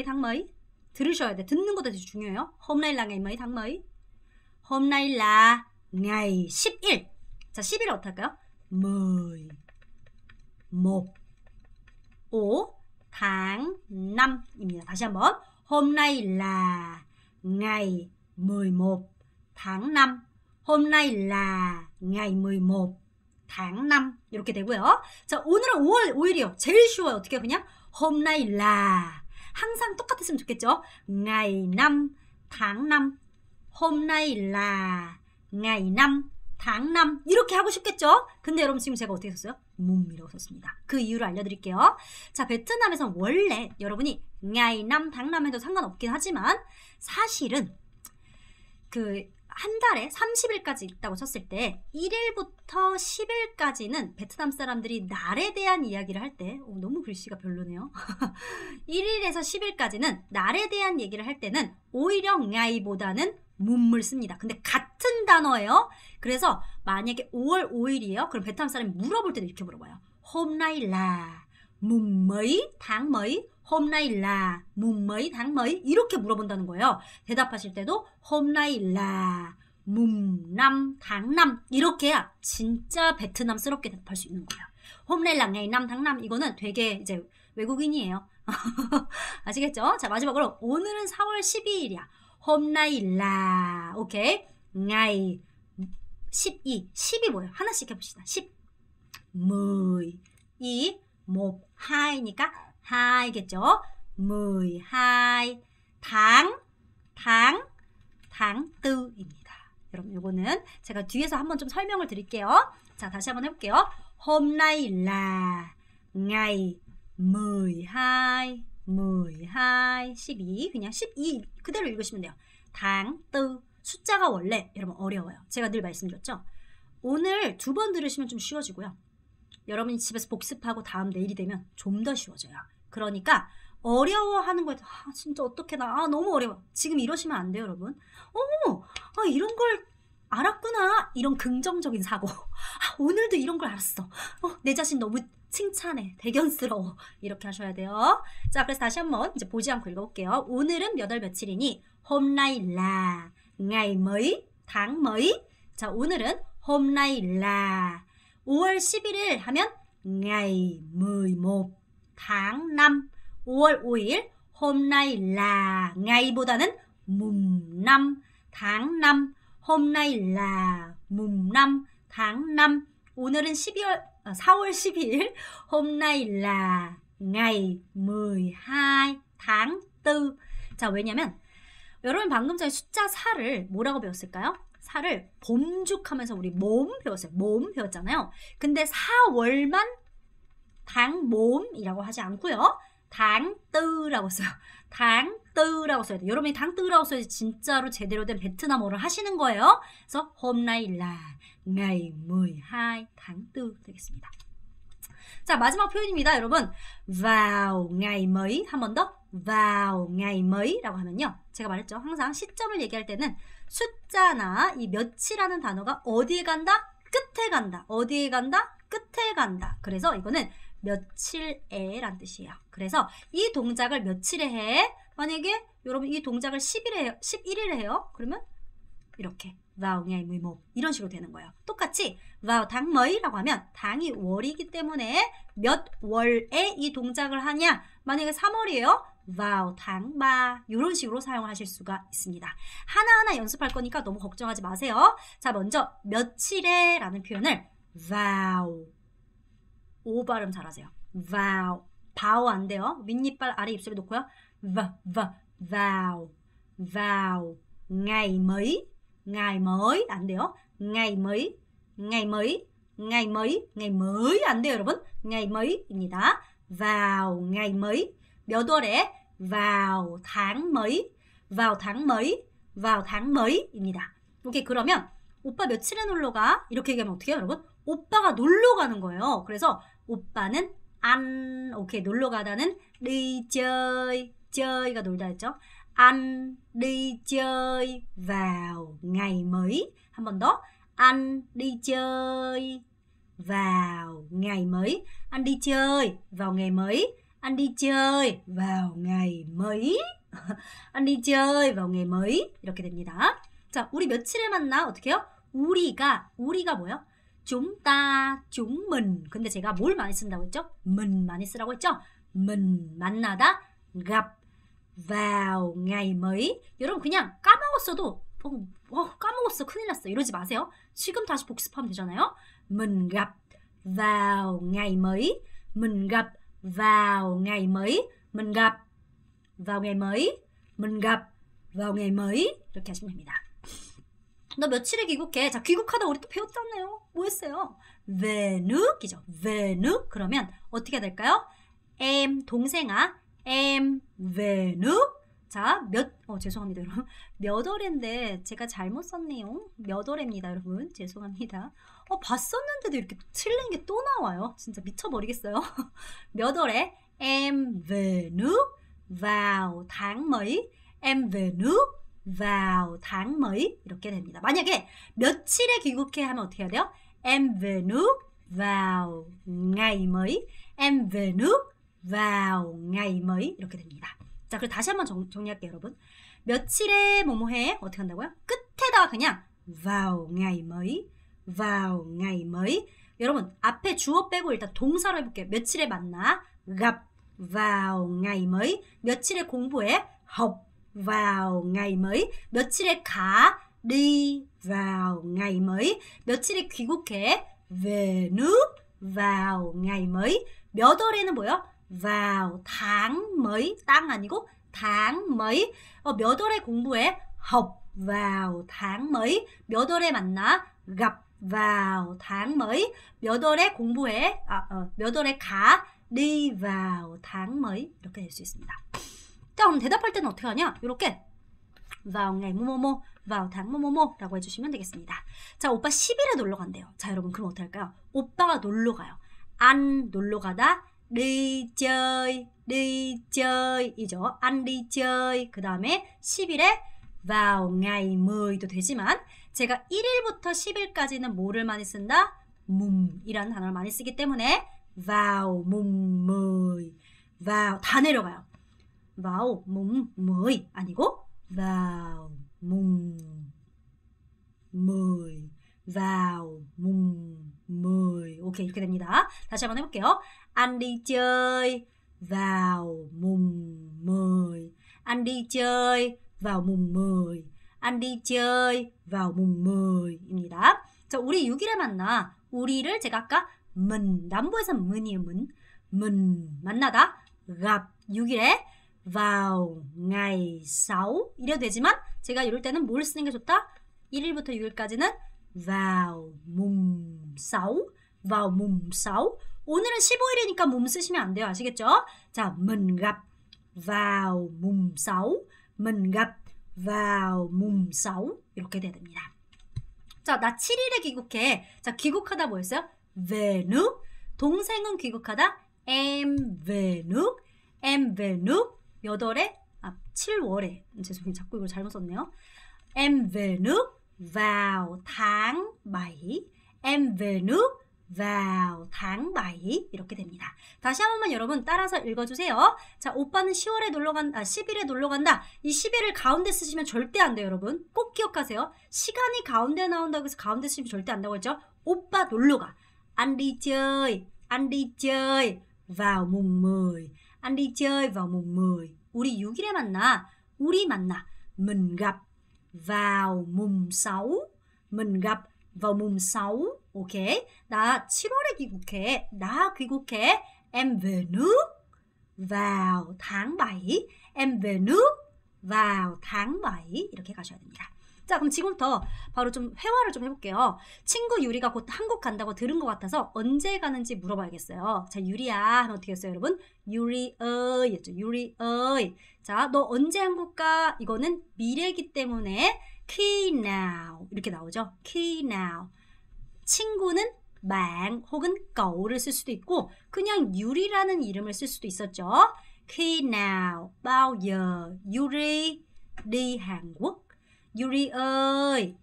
S1: g 들으셔야 돼. 듣는 것도 되게 중요해요. Hôm nay là ngày mấy t 11. 자1 1어떻까요10 1 5 t h 입니다 다시 한번 Hôm nay là ngày 11 tháng 5. Hôm nay là ngày 11 tháng 5. 이렇게 되고요. 자, 오늘은 5월 5일이요. 제일 쉬워요. 어떻게 그냥 Hôm nay là 항상 똑같았으면 좋겠죠. ngày 5 tháng 5. Hôm nay là ngày 5 tháng 5. 이렇게 하고 싶겠죠? 근데 여러분 지금 제가 어떻게 했어요? 못 밀어오셨습니다. 그 이유를 알려드릴게요. 자, 베트남에선 원래 여러분이 냐이남, 당남해도 상관없긴 하지만 사실은 그 한 달에 30일까지 있다고 쳤을 때 1일부터 10일까지는 베트남 사람들이 날에 대한 이야기를 할 때 너무 글씨가 별로네요. 1일에서 10일까지는 날에 대한 얘기를 할 때는 오히려 냐이보다는 몸을 씁니다. 근데 같은 단어예요. 그래서 만약에 5월 5일이에요. 그럼 베트남 사람이 물어볼 때도 이렇게 물어봐요. hôm nay là mùng mấy tháng 이렇게 물어본다는 거예요. 대답하실 때도 hôm nay là 이렇게 해야 진짜 베트남스럽게 대답할 수 있는 거예요. hôm nay là 이거는 되게 이제 외국인이에요. 아시겠죠? 자 마지막으로 오늘은 4월 12일이야. hôm nay là 오케이 ngày 12 10이 뭐예요? 하나씩 해봅시다 10 10 2 1 하이니까 하이겠죠 10 하이 당당 당뜨입니다 여러분 요거는 제가 뒤에서 한번 좀 설명을 드릴게요 자 다시 한번 해볼게요 hôm nay là ngày 12 무이하이 12 그냥 12 그대로 읽으시면 돼요. 당뜨 숫자가 원래 여러분 어려워요. 제가 늘 말씀드렸죠. 오늘 두 번 들으시면 좀 쉬워지고요. 여러분이 집에서 복습하고 다음 내일이 되면 좀 더 쉬워져요. 그러니까 어려워하는 거에 아 진짜 어떻게 나 아, 너무 어려워. 지금 이러시면 안 돼요, 여러분. 어머, 아 이런 걸 알았구나 이런 긍정적인 사고 아, 오늘도 이런 걸 알았어 어, 내 자신 너무 칭찬해 대견스러워 이렇게 하셔야 돼요 자 그래서 다시 한번 이제 보지 않고 읽어볼게요 오늘은 몇월 며칠이니 홈라 m 라 a y là ngày mấy tháng mấy 자 오늘은 홈라 m 라 5월 11일 하면 ngày 11 tháng 5 5월 5일 홈라 m 라 a y ngày 보다는 mùng 5 tháng 5 hôm nay là mùng 5 tháng 5 오늘은 12월 4월 12일 hôm nay là ngày 12 tháng 4. 자, 왜냐면 여러분 방금 전에 숫자 4를 뭐라고 배웠을까요? 4를 범죽하면서 우리 몸 배웠어요. 몸 배웠잖아요. 근데 4월만 당몸이라고 하지 않고요. 당뜨라고 써요. 당 당뜨라고 써야 돼. 여러분이 당뜨라고 써야지 진짜로 제대로 된 베트남어를 하시는 거예요. 그래서 홈라일라 나이 무이 하이 당뜨 되겠습니다. 자 마지막 표현입니다 여러분 와우 o 이 무이 한 번 더 와우 o 이 무이 라고 하면요 제가 말했죠 항상 시점을 얘기할 때는 숫자나 이 며칠이라는 단어가 어디에 간다? 끝에 간다 어디에 간다? 끝에 간다 그래서 이거는 며칠에 란 뜻이에요 그래서 이 동작을 며칠에 해 만약에 여러분 이 동작을 1 1일에 해요, 11일에 해요. 그러면 이렇게 vào ngày 11 이런 식으로 되는 거예요. 똑같이 vào tháng mấy?라고 하면 당이 월이기 때문에 몇 월에 이 동작을 하냐? 만약에 3월이에요. vào t h á n 이런 식으로 사용하실 수가 있습니다. 하나하나 연습할 거니까 너무 걱정하지 마세요. 자, 먼저 며칠에라는 표현을 vào 오 발음 잘하세요. vào 바오 안 돼요. 윗니빨 아래 입술에 놓고요. v v vào vào ngày mấy ngày mới 안 돼요 ngày mấy ngày mấy ngày mấy ngày mới 안 돼요 여러분 ngày mấy,입니다 vào ngày mấy 몇 월에 vào tháng mấy vào tháng mấy vào tháng mấy,입니다 오케이 그러면 오빠 며칠에 놀러 가? 이렇게 얘기하면 어떻게 해요, 여러분? 오빠가 놀러 가는 거예요. 그래서 오빠는 안, 오케이, 놀러 가다는 đi chơi, chơi và tuổi đời 했죠. Anh đi chơi vào ngày mới. 한 번 더. Anh đi chơi vào ngày mới. Anh đi chơi vào ngày mới. Anh đi chơi vào ngày mới. Anh đi chơi vào ngày mới. 이렇게 됩니다. 자, 우리 며칠에 만나 어떻게 해요? 우리가 우리가 뭐예요? 좀따 좀문 근데 제가 뭘 많이 쓴다고 했죠? 문 많이 쓰라고 했죠? 문 만나다 갑 vào ngày mấy 여러분 그냥 까먹었어도 어, 어, 까먹었어 큰일 났어 이러지 마세요 지금 다시 복습하면 되잖아요 mình gặp vào ngày mấy mình gặp vào ngày mấy mình gặp vào ngày mấy mình gặp vào ngày mấy 이렇게 하시면 됩니다 너 며칠에 귀국해 자 귀국하다 우리 또 배웠잖아요 뭐 했어요 về nước 이죠 về nước 그러면 어떻게 될까요? em 동생아 am về 자, 몇, 어, 죄송합니다, 여러분. 몇 월인데 제가 잘못 썼네요. 몇 월입니다, 여러분. 죄송합니다. 어, 봤었는데도 이렇게 틀린 게 또 나와요. 진짜 미쳐버리겠어요. 몇 월에 m về nước v mấy? em về n 이렇게 됩니다. 만약에 며칠에 귀국해 하면 어떻게 해야 돼요? m về nước v à mấy? vào ngày mới 이렇게 됩니다. 자, 그리고 다시 한번 정, 정리할게요, 여러분. 며칠에 뭐뭐해 어떻게 한다고요? 끝에다가 그냥 vào ngày mới, vào ngày mới. 여러분 앞에 주어 빼고 일단 동사로 해볼게요. 며칠에 만나, gặp vào ngày mới. 며칠에 공부해, học vào ngày mới. 며칠에 가, đi vào ngày mới. 며칠에 귀국해, về nước vào ngày mới. 몇 월에는 뭐요? vào tháng mấy 땅 아니고 tháng mấy 어, 몇 월에 공부해? học vào tháng mấy 몇 월에 만나? gặp vào tháng mấy 몇 월에 공부해? 아, 어, 몇 월에 가? đi vào tháng mấy 이렇게 될 수 있습니다. 자 그럼 대답할 때는 어떻게 하냐? 이렇게 vào ngày 뭐뭐뭐 vào tháng 뭐뭐뭐라고 해주시면 되겠습니다. 자 오빠 10일에 놀러 간대요. 자 여러분 그럼 어떻까요 오빠가 놀러 가요. 안 놀러 가다 đi chơi, đi chơi 이죠. ăn đi chơi. 그 다음에 10일에 vào ngày 10도 되지만 제가 1일부터 10일까지는 뭐를 많이 쓴다? mum이라는 단어를 많이 쓰기 때문에 vào mùng 10 vào 다 내려가요. vào mùng 10 아니고 vào mùng 10 vào mùng 10 오케이 이렇게 됩니다. 다시 한번 해볼게요. Anh đi chơi vào mùng 10. Anh đi chơi vào mùng 10. Anh đi chơi vào mùng 10입니다. 자, 우리 6일에 만나. 우리를 제가 아까 문 남부에서 문이에요. 문. 문 만나다. gặp 6일에 vào ngày 6 이래 되지만 제가 이럴 때는 뭘 쓰는 게 좋다? 1일부터 6일까지는 vào mùng 6 vào mùng 6 오늘은 15일이니까 몸 쓰시면 안 돼요. 아시겠죠? 자, mình gặp vào mùng 6. mình gặp vào mùng 6. 이렇게 돼야 됩니다. 자, 나 7일에 귀국해. 자, 귀국하다 뭐였어요? về nước. 동생은 귀국하다. em về nước. em về nước. 8월에 아, 7월에 죄송해요. 자꾸 이걸 잘못 썼네요. em về nước vào tháng 7. em về nước vào t h á n 이렇게 됩니다. 다시 한 번만 여러분 따라서 읽어주세요. 자, 오빠는 10월에 놀러간, 아, 10일에 놀러간다. 이 10일을 가운데 쓰시면 절대 안 돼요, 여러분. 꼭 기억하세요. 시간이 가운데 나온다고 해서 가운데 쓰시면 절대 안 나고 했죠? 오빠 놀러가. a n chơi, a n chơi vào mùng 10. a n chơi vào mùng 10. 우리 6일에 만나. 우리 만나. Mình gặp vào mùng 6. Mình gặp vào mùng 6, ok? 나 7월에 귀국해. 나 귀국해. Em về nước vào tháng 7. Em về n ư vào tháng 7. 이렇게 가셔야 됩니다. 자, 그럼 지금부터 바로 좀 회화를 좀 해볼게요. 친구 유리가 곧 한국 간다고 들은 것 같아서 언제 가는지 물어봐야겠어요. 자, 유리야 하면 어떻게 했어요, 여러분? 유리의, 유리의. 자, 너 언제 한국 가? 이거는 미래기 이 때문에 key now 이렇게 나오죠. key now 친구는 망 혹은 거울을 쓸 수도 있고 그냥 유리라는 이름을 쓸 수도 있었죠. Khi nào bao giờ Yuri đi Hàn Quốc? Yuri ơi,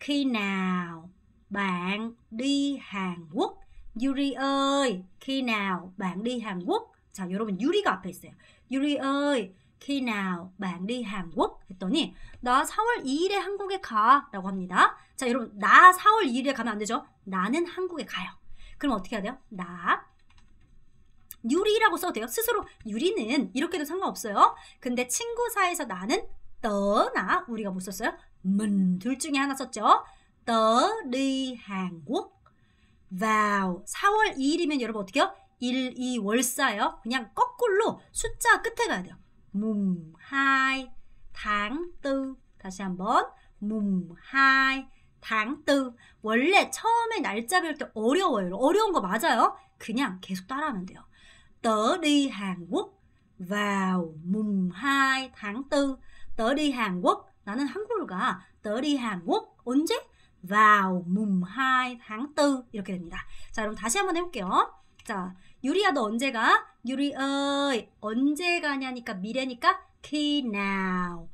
S1: khi nào bạn đi Hàn Quốc? Yuri ơi, khi nào bạn đi Hàn Quốc? 자, 여러분 유리가 앞에 있어요. Yuri ơi, khi nào bạn đi Hàn Quốc 했더니 나 4월 2일에 한국에 가라고 합니다. 자, 여러분 나 4월 2일에 가면 안 되죠? 나는 한국에 가요. 그럼 어떻게 해야 돼요? 나 유리라고 써도 돼요. 스스로 유리는 이렇게도 상관없어요. 근데 친구 사이에서 나는 떠나 우리가 못 뭐 썼어요. 문둘 중에 하나 썼죠. 떠리 한국 vào 4월 2일이면 여러분 어떻게요? 1, 2, 월사요. 그냥 거꾸로 숫자 끝에 가야 돼요. mùng 2 tháng 4 다시 한번 mùng 2 tháng 4 원래 처음에 날짜 배울 때 어려워요 어려운 거 맞아요 그냥 계속 따라하면 돼요 tớ đi Hàn Quốc vào mùng 2 tháng 4 tớ đi Hàn Quốc 나는 한국을 가 tớ đi Hàn Quốc 언제? vào mùng 2 tháng 4 이렇게 됩니다 자 그럼 다시 한번 해볼게요 자 유리야 너 언제 가? 유리 ơi 언제 가냐니까 미래니까 khi nào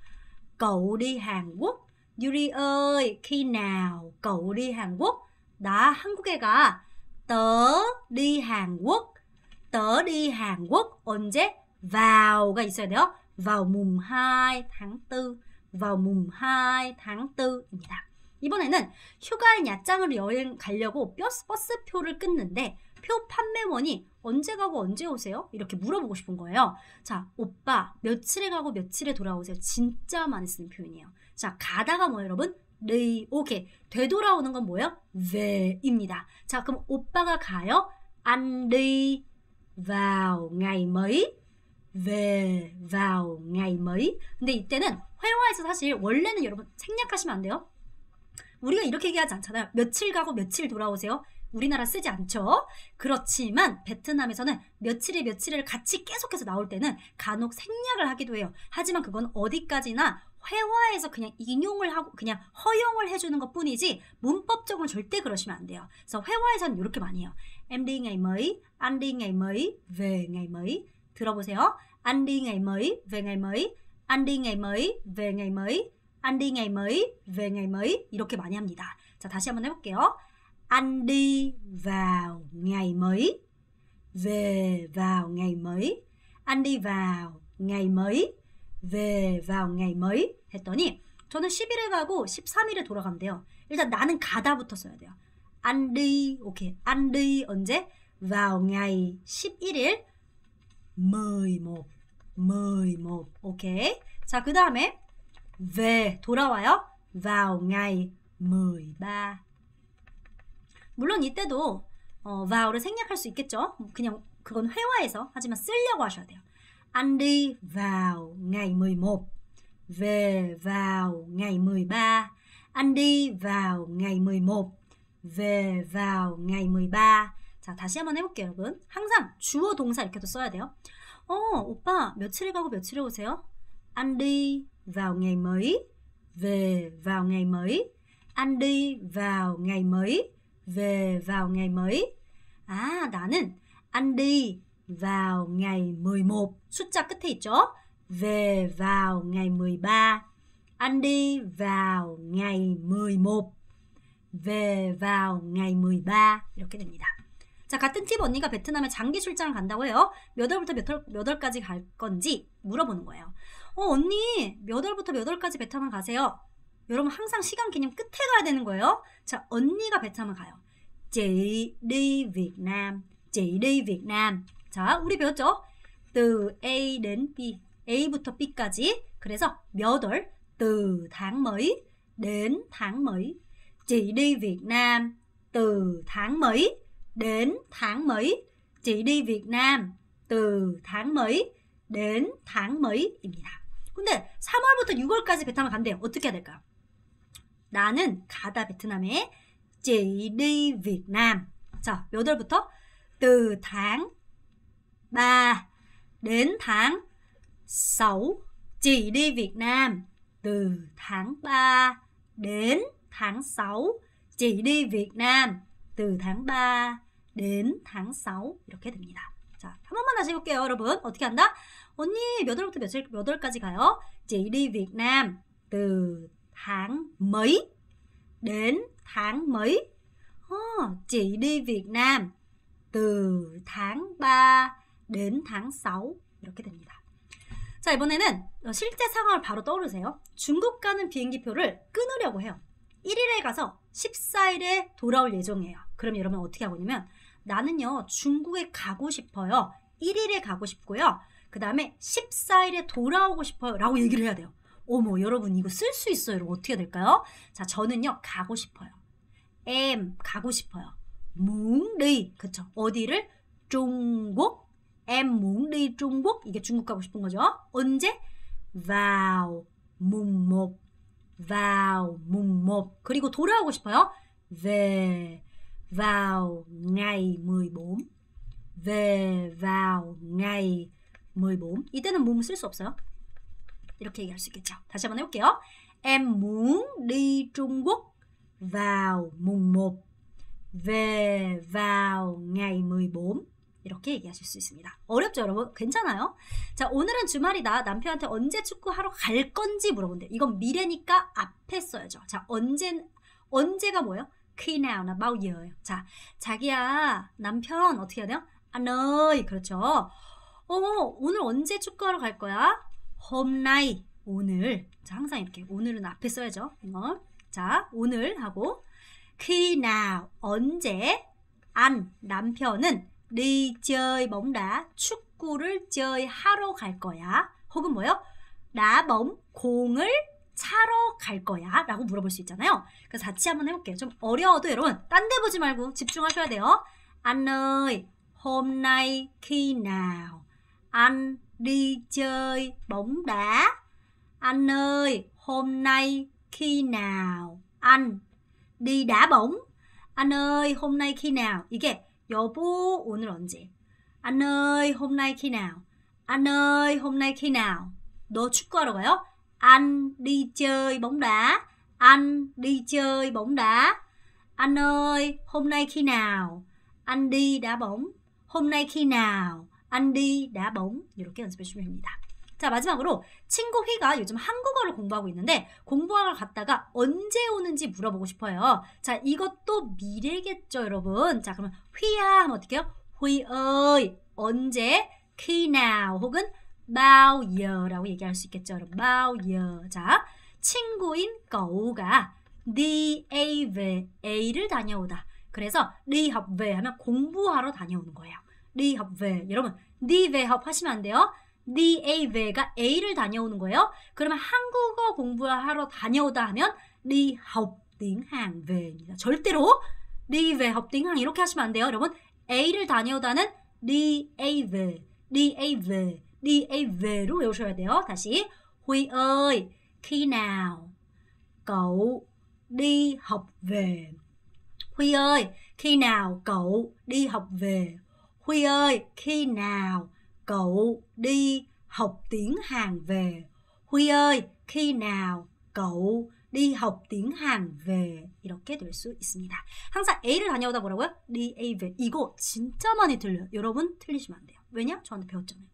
S1: cậu đi Hàn Quốc 유리 ơi khi nào cậu đi Hàn Quốc 나 한국에 가 tớ đi Hàn Quốc tớ đi Hàn Quốc 언제 vào가 있어야 돼요 vào mùng 2 tháng 4 vào mùng 2 tháng 4입니다 이번에는 휴가인 야짱으로 여행 가려고 버스, 버스표를 끊는데 표 판매원이 언제 가고 언제 오세요? 이렇게 물어보고 싶은 거예요. 자, 오빠 며칠에 가고 며칠에 돌아오세요. 진짜 많이 쓰는 표현이에요. 자, 가다가 뭐 여러분? 네, 오케이. 되돌아오는 건 뭐예요? 왜입니다. 네, 자, 그럼 오빠가 가요? 안 đi vào ngày mới về v ngày mới 근데 이때는 회화에서 사실 원래는 여러분 생략하시면 안 돼요. 우리가 이렇게 얘기하지 않잖아요. 며칠 가고 며칠 돌아오세요. 우리나라 쓰지 않죠. 그렇지만 베트남에서는 며칠이 며칠을 같이 계속해서 나올 때는 간혹 생략을 하기도 해요. 하지만 그건 어디까지나 회화에서 그냥 인용을 하고 그냥 허용을 해주는 것 뿐이지 문법적으로 절대 그러시면 안 돼요. 그래서 회화에서는 이렇게 많이 해요. Em đi ngày mới, ăn đi n g m i về n g m i 들어보세요. Ăn đi ngày mới, về ngày mới. Ăn đi n g m i về n g m i ăn đi ngày mấy, về ngày mấy 이렇게 많이 합니다. 자, 다시 한번 해볼게요. ăn đi vào ngày mấy, về vào ngày mấy, ăn đi vào ngày mấy, về vào ngày mấy 했더니 저는 10일에 가고 13일에 돌아간대요. 일단 나는 가다부터 써야 돼요. ăn đi, 오케이. ăn đi 언제? vào ngày 11일 11 11 오케이. 자, 그 다음에 về 네, 돌아와요. vào ngày 13. 물론 이때도 어, vao를 생략할 수 있겠죠. 뭐 그냥 그건 회화에서 하지만 쓰려고 하셔야 돼요. a n vào ngày 11. Về vào ngày 13. a n vào ngày 11. Về vào ngày 13. 자, 다시 한번 해볼게요, 여러분. 항상 주어 동사 이렇게도 써야 돼요. 어, 오빠, 며칠에 가고 며칠에 오세요? a n vào ngày mới, về vào ngày mới, ăn đi vào ngày mới, về vào ngày mới. 아, 나는 ăn đi vào ngày 11. 숫자 끝에 있죠? về vào ngày 13. Ăn đi vào ngày 11. về vào ngày 13. 이렇게 됩니다. 자, 같은 팁 언니가 베트남에 장기 출장 간다고 해요. 몇 월부터 몇, 월, 몇 월까지 갈 건지 물어보는 거예요. 어 언니 몇 월부터 몇 월까지 베타만 가세요? 여러분 항상 시간 개념 끝에 가야 되는 거예요. 자 언니가 베타만 가요. JD Việt Nam, JD Việt Nam. 자 우리 배웠죠? từ A đến B, A부터 B까지. 그래서 몇 월? từ tháng mấy đến tháng mấy. Chị đi Việt Nam từ tháng mấy đến tháng mấy. Chị đi Việt Nam từ tháng mấy đến tháng mấy. 입니다. 근데 3월부터 6월까지 베트남 간대요. 어떻게 해야 될까요? 나는 가다 베트남에 JD Vietnam. 자, 몇 월부터? từ tháng 3 đến tháng 6 chỉ đi Việt Nam từ tháng 3 đến tháng 6 chỉ đi Việt Nam từ tháng 3 đến tháng 6 이렇게 됩니다. 자, 한 번만 다시 해볼게요, 여러분. 어떻게 한다? 언니 몇 월부터 며몇 월까지 가요? JD Việt Nam từ tháng mấy đến tháng mấy? 어, chị đi Việt Nam từ tháng 3 đến tháng 6 이렇게 됩니다. 자, 이번에는 어, 실제 상황을 바로 떠오르세요. 중국 가는 비행기표를 끊으려고 해요. 1일에 가서 14일에 돌아올 예정이에요. 그럼 여러분 어떻게 하고 냐면 나는요 중국에 가고 싶어요. 1일에 가고 싶고요. 그 다음에 14일에 돌아오고 싶어요 라고 얘기를 해야 돼요. 어머 여러분 이거 쓸 수 있어요. 이거 어떻게 될까요? 자 저는요 가고 싶어요. m 가고 싶어요. 뭉리 그쵸 어디를 중국 m 뭉리 중국 이게 중국 가고 싶은 거죠. 언제 vào mùng m 그리고 돌아오고 싶어요. về vào ngày 14 về vào ngày 물모 이때는 몸음쓸수 없어요. 이렇게 얘기할 수 있겠죠. 다시 한번 해볼게요. Em muốn đi Trung Quốc vào mùng 1. về vào ngày 14. 이렇게 얘기하실 수 있습니다. 어렵죠, 여러분? 괜찮아요? 자, 오늘은 주말이다. 남편한테 언제 축구하러 갈 건지 물어본대. 이건 미래니까 앞에 써야죠. 자, 언젠, 언제가 뭐예요? khi nào là b 자, 자기야, 남편 어떻게 해야 돼요? anh 아, 그렇죠. 어머 오늘 언제 축구하러 갈 거야? 홈나이 오늘 자 항상 이렇게 오늘은 앞에 써야죠 어? 자 오늘 하고 그나 언제 안 남편은 리저이 네 멍라 축구를 저이 하러 갈 거야 혹은 뭐요? 나멈 공을 차러 갈 거야? 라고 물어볼 수 있잖아요. 그래서 같이 한번 해볼게요. 좀 어려워도 여러분 딴 데 보지 말고 집중하셔야 돼요. 안너 홈나이 키나우 Anh đi chơi bóng đá. Anh ơi, hôm nay khi nào? Anh đi đá bóng. Anh ơi, hôm nay khi nào? 이게 여보 오늘 언제? Anh ơi, hôm nay khi nào? Anh ơi, hôm nay khi nào? 너 축구하러 가요? Anh đi chơi bóng đá. Anh đi chơi bóng đá. Anh ơi, hôm nay khi nào? Anh đi đá bóng. Hôm nay khi nào? 안리, 나봉 네, 이렇게 연습해주면 됩니다. 자 마지막으로 친구 휘가 요즘 한국어를 공부하고 있는데 공부하러 갔다가 언제 오는지 물어보고 싶어요. 자 이것도 미래겠죠 여러분. 자 그러면 휘야 하면 어떻게 해요? 휘의 언제 키나우 혹은 마우여라고 얘기할 수 있겠죠 여러분. 마우여 자 친구인 거우가 네 에이베 이를 다녀오다. 그래서 리합웨 네, 하면 공부하러 다녀오는 거예요. đi học về. 여러분, đi về học 하시면 안 돼요. đi a ve가 a를 다녀오는 거예요. 그러면 한국어 공부하러 다녀오다 하면 đi học tiếng Hàn ve입니다. 절대로 đi về học tiếng Hàn 이렇게 하시면 안 돼요. 여러분, a를 다녀오다는 đi a về, đi a về, đi a ve로 외우셔야 돼요. 다시 Huy ơi, khi nào cậu đi học về? Huy ơi, khi nào cậu đi học về? Huy ơi, khi nào cậu đi học tiếng Hàn về? Huy ơi, khi nào cậu đi học tiếng Hàn về? 이렇게 될 수 있습니다. 항상 A를 다녀오다 뭐라고요? D, A, V. 이거 진짜 많이 틀려요. 여러분 틀리시면 안 돼요. 왜냐? 저한테 배웠잖아요.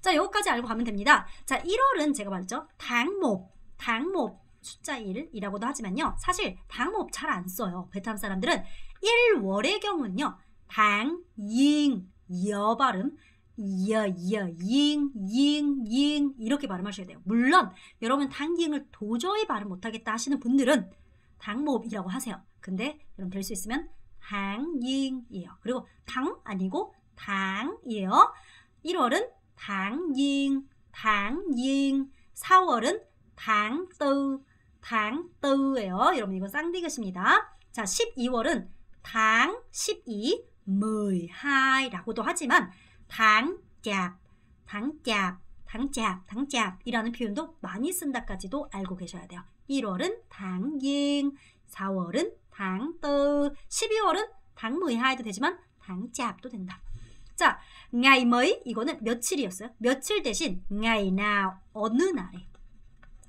S1: 자, 여기까지 알고 가면 됩니다. 자, 1월은 제가 말했죠. 당목, 당목. 숫자 1이라고도 하지만요. 사실 당목 잘 안 써요. 베트남 사람들은 1월의 경우는요. 당, 잉, 여 발음 여, 여, 잉, 잉, 잉 이렇게 발음하셔야 돼요. 물론 여러분 당기을 도저히 발음 못하겠다 하시는 분들은 당모음이라고 하세요. 근데 여러분 될 수 있으면 당잉이에요. 그리고 당 아니고 당이에요. 1월은 당잉, 당잉, 4월은 당뜨, 당뜨예요. 여러분 이거 쌍디귿입니다. 자, 12월은 당 12, 12라고도 하지만 당잡, 당잡, 당잡, 당잡이라는 표현도 많이 쓴다까지도 알고 계셔야 돼요. 1월은 당잉, 4월은 당떠, 12월은 당무이하해도 뭐, 되지만 당잡도 된다. 자, ngày 이거는 며칠이었어요. 며칠 대신 n g à 어느 날에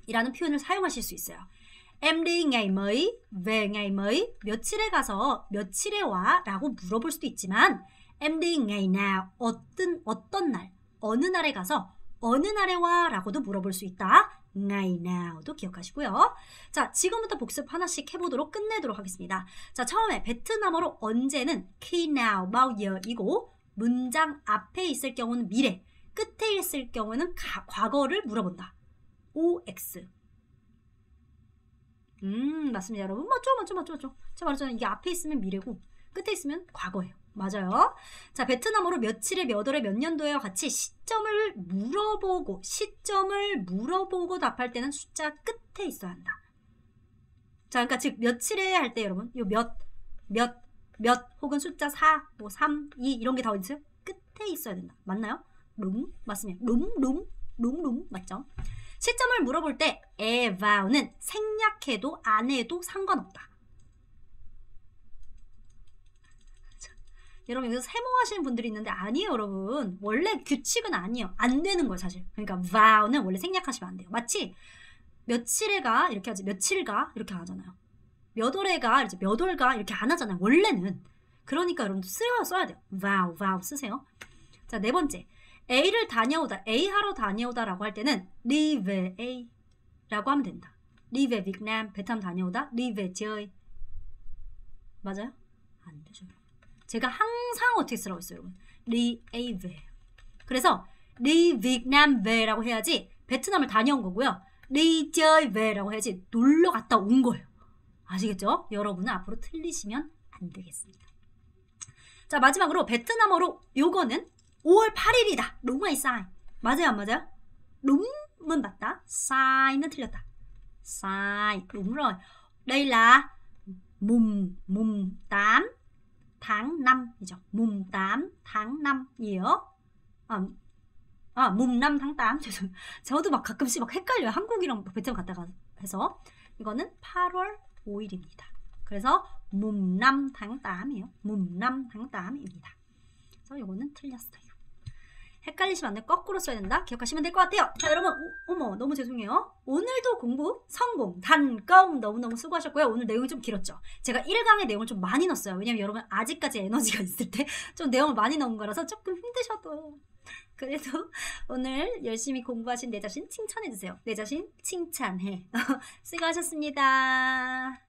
S1: 이라는 표현을 사용하실 수 있어요. em đi ngày mới, về ngày mới, 며칠에 가서 며칠에 와 라고 물어볼 수도 있지만 em đi ngày nào, 어떤, 어떤 날, 어느 날에 가서 어느 날에 와 라고도 물어볼 수 있다. ngày n o 도 기억하시고요. 자, 지금부터 복습 하나씩 해보도록 끝내도록 하겠습니다. 자, 처음에 베트남어로 언제는 khi nào bao giờ 이고 문장 앞에 있을 경우는 미래, 끝에 있을 경우는 과거를 물어본다. OX 음 맞습니다 여러분 맞죠 맞죠 맞죠 맞죠 제가 말했잖아요 이게 앞에 있으면 미래고 끝에 있으면 과거예요 맞아요 자 베트남어로 며칠에 몇 월에 몇 년도에와 같이 시점을 물어보고 시점을 물어보고 답할 때는 숫자 끝에 있어야 한다 자 그러니까 즉 며칠에 할 때 여러분 요몇 몇, 몇 혹은 숫자 4, 뭐 3, 2 이런 게 다 어디 있어요? 끝에 있어야 된다 맞나요? 룸 맞습니다 룸룸룸룸 맞죠? 시점을 물어볼 때 about는 생략해도 안 해도 상관없다. 여러분 이거 세모하시는 분들이 있는데 아니에요 여러분 원래 규칙은 아니에요 안 되는 거예요 사실 그러니까 vow는 원래 생략하시면 안 돼요 마치 며칠에가 이렇게 하지 며칠가 이렇게 안 하잖아요 몇 월에가 이제 몇 월가 이렇게 안 하잖아요 원래는 그러니까 여러분 쓰여 써야 돼요 vow vow 쓰세요 자네 번째 A를 다녀오다, A 하러 다녀오다라고 할 때는 live A라고 하면 된다. live Vietnam, 베트남 다녀오다, live c h ơ 맞아요? 안 되죠. 제가 항상 어떻게 쓰라고 했어요, 여러분. live. 그래서 li Vietnam v 라고 해야지 베트남을 다녀온 거고요. li chơi v 라고 해야지 놀러 갔다 온 거예요. 아시겠죠? 여러분은 앞으로 틀리시면 안 되겠습니다. 자, 마지막으로 베트남어로 요거는 5월 8일이다. 로마의 사인. 맞아요, 안 맞아요? 롬은 맞다. 사인은 틀렸다. 사인. Đúng rồi. Đây là mùng 이에요. 아, 아, 몽남 tháng 8. 저도 막 가끔씩 막 헷갈려요. 한국이랑 뭐 베트남 갔다가 해서. 이거는 8월 5일입니다. 그래서 몽남 t h 이에요 몽남 t h 입니다 그래서 이거는 틀렸어요. 헷갈리시면 안 돼. 거꾸로 써야 된다. 기억하시면 될 것 같아요. 자, 여러분. 오, 어머, 너무 죄송해요. 오늘도 공부 성공, 단검 너무너무 수고하셨고요. 오늘 내용이 좀 길었죠. 제가 1강의 내용을 좀 많이 넣었어요. 왜냐면 여러분 아직까지 에너지가 있을 때 좀 내용을 많이 넣은 거라서 조금 힘드셔도 그래도 오늘 열심히 공부하신 내 자신 칭찬해주세요. 내 자신 칭찬해. 수고하셨습니다.